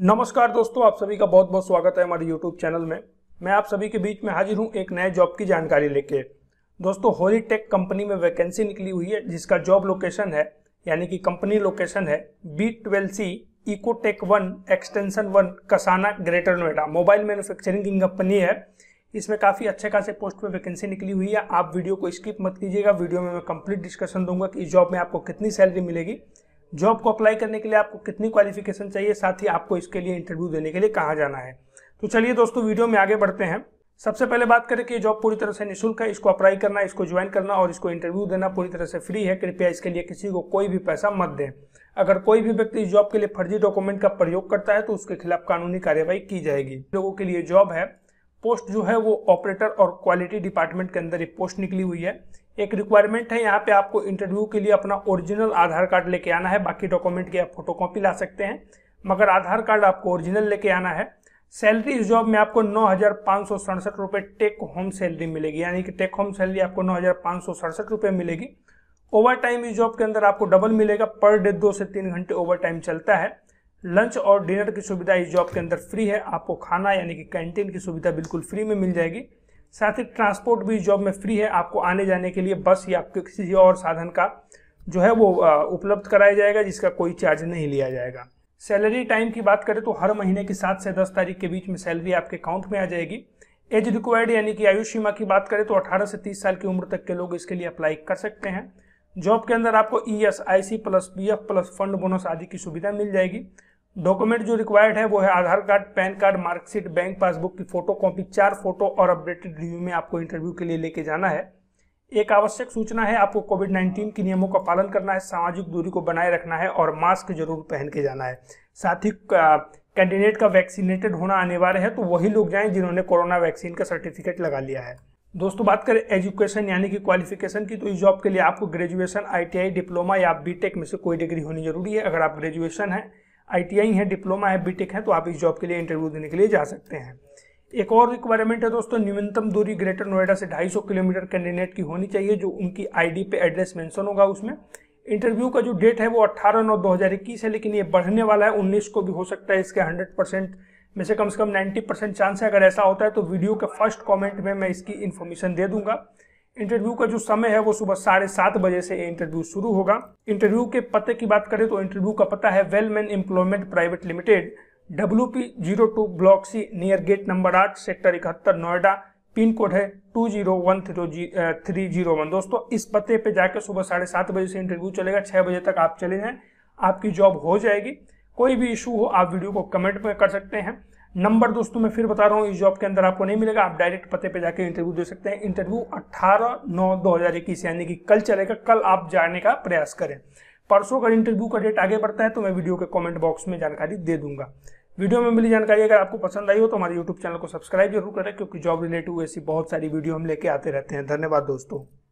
नमस्कार दोस्तों आप सभी का बहुत बहुत स्वागत है हमारे YouTube चैनल में मैं आप सभी के बीच में हाजिर हूं एक नए जॉब की जानकारी लेके दोस्तों होली टेक कंपनी में वैकेंसी निकली हुई है जिसका जॉब लोकेशन है यानी कि कंपनी लोकेशन है B twelve C Ecotech one extension one Kasna Greater Noida mobile manufacturing की कंपनी है इसमें काफ़ी अच्छे खासे पोस्ट पर वैकेंसी निकली हुई है आप वीडियो को स्किप मत कीजिएगा वीडियो में मैं कंप्लीट डिस्कशन दूंगा कि इस जॉब में आपको कितनी सैलरी मिलेगी जॉब को अप्लाई करने के लिए आपको कितनी क्वालिफिकेशन चाहिए साथ ही आपको इसके लिए इंटरव्यू देने के लिए कहाँ जाना है तो चलिए दोस्तों वीडियो में आगे बढ़ते हैं सबसे पहले बात करें कि जॉब पूरी तरह से निःशुल्क है इसको अप्लाई करना इसको ज्वाइन करना और इसको इंटरव्यू देना पूरी तरह से फ्री है कृपया इसके लिए किसी को कोई भी पैसा मत दें अगर कोई भी व्यक्ति इस जॉब के लिए फर्जी डॉक्यूमेंट का प्रयोग करता है तो उसके खिलाफ कानूनी कार्यवाही की जाएगी लोगों के लिए जॉब है पोस्ट जो है वो ऑपरेटर और क्वालिटी डिपार्टमेंट के अंदर एक पोस्ट निकली हुई है एक रिक्वायरमेंट है यहाँ पे आपको इंटरव्यू के लिए अपना ओरिजिनल आधार कार्ड लेके आना है बाकी डॉक्यूमेंट की आप फोटोकॉपी ला सकते हैं मगर आधार कार्ड आपको ओरिजिनल लेके आना है सैलरी इस जॉब में आपको नौ हज़ार पाँच सौ सड़सठ रुपये टेक होम सैलरी मिलेगी यानी कि टेक होम सैलरी आपको नौ हज़ार पाँच सौ सड़सठ रुपये मिलेगी ओवर टाइम इस जॉब के अंदर आपको डबल मिलेगा पर डे दो से तीन घंटे ओवर टाइम चलता है लंच और डिनर की सुविधा इस जॉब के अंदर फ्री है आपको खाना यानी कि कैंटीन की सुविधा बिल्कुल फ्री में मिल जाएगी साथ ही ट्रांसपोर्ट भी इस जॉब में फ्री है आपको आने जाने के लिए बस या आपके किसी और साधन का जो है वो उपलब्ध कराया जाएगा जिसका कोई चार्ज नहीं लिया जाएगा सैलरी टाइम की बात करें तो हर महीने की सात से दस तारीख के बीच में सैलरी आपके अकाउंट में आ जाएगी एज रिक्वायर्ड यानी कि आयु सीमा की बात करें तो 18 से 30 साल की उम्र तक के लोग इसके लिए अप्लाई कर सकते हैं जॉब के अंदर आपको E S I C plus P F plus fund bonus आदि की सुविधा मिल जाएगी डॉक्यूमेंट जो रिक्वायर्ड है वो है Aadhaar card PAN card marksheet bank passbook की फोटो कॉपी चार फोटो और अपडेटेड रिव्यू में आपको इंटरव्यू के लिए लेके जाना है एक आवश्यक सूचना है आपको कोविड 19 के नियमों का पालन करना है सामाजिक दूरी को बनाए रखना है और मास्क जरूर पहन के जाना है साथ ही कैंडिडेट का वैक्सीनेटेड होना अनिवार्य है तो वही लोग जाएं जिन्होंने कोरोना वैक्सीन का सर्टिफिकेट लगा लिया है दोस्तों बात करें एजुकेशन यानी कि क्वालिफिकेशन की तो इस जॉब के लिए आपको ग्रेजुएशन आईटीआई डिप्लोमा या बीटेक में से कोई डिग्री होनी जरूरी है अगर आप ग्रेजुएशन हैं आईटीआई है डिप्लोमा है बीटेक है तो आप इस जॉब के लिए इंटरव्यू देने के लिए जा सकते हैं एक और रिक्वायरमेंट है दोस्तों न्यूनतम दूरी ग्रेटर नोएडा से 250 किलोमीटर कैंडिडेट की होनी चाहिए जो उनकी आईडी पे एड्रेस मेंशन होगा उसमें इंटरव्यू का जो डेट है वो 18 नौ 2021 है लेकिन ये बढ़ने वाला है 19 को भी हो सकता है इसके 100 परसेंट में से कम से कम 90 परसेंट चांस है अगर ऐसा होता है तो वीडियो के फर्स्ट कॉमेंट में मैं इसकी इन्फॉर्मेशन दे दूंगा इंटरव्यू का जो समय है वो सुबह साढ़े सात बजे से इंटरव्यू शुरू होगा इंटरव्यू के पते की बात करें तो इंटरव्यू का पता है Wellman employment private limited W P zero two block C near gate number आठ सेक्टर इकहत्तर नोएडा पिन कोड है two zero one three three zero one दोस्तों इस पते पे जाकर सुबह साढ़े सात बजे से इंटरव्यू चलेगा छः बजे तक आप चले जाए आपकी जॉब हो जाएगी कोई भी इशू हो आप वीडियो को कमेंट में कर सकते हैं नंबर दोस्तों मैं फिर बता रहा हूँ इस जॉब के अंदर आपको नहीं मिलेगा आप डायरेक्ट पते पे जाकर इंटरव्यू दे सकते हैं इंटरव्यू 18 नौ 2021 यानी कि कल चलेगा कल आप जाने का प्रयास करें परसों अगर इंटरव्यू का डेट आगे बढ़ता है तो मैं वीडियो के कॉमेंट बॉक्स में जानकारी दे दूंगा वीडियो में मिली जानकारी अगर आपको पसंद आई हो तो हमारे यूट्यूब चैनल को सब्सक्राइब जरूर करें क्योंकि जॉब रिलेटेड ऐसी बहुत सारी वीडियो हम लेके आते रहते हैं धन्यवाद दोस्तों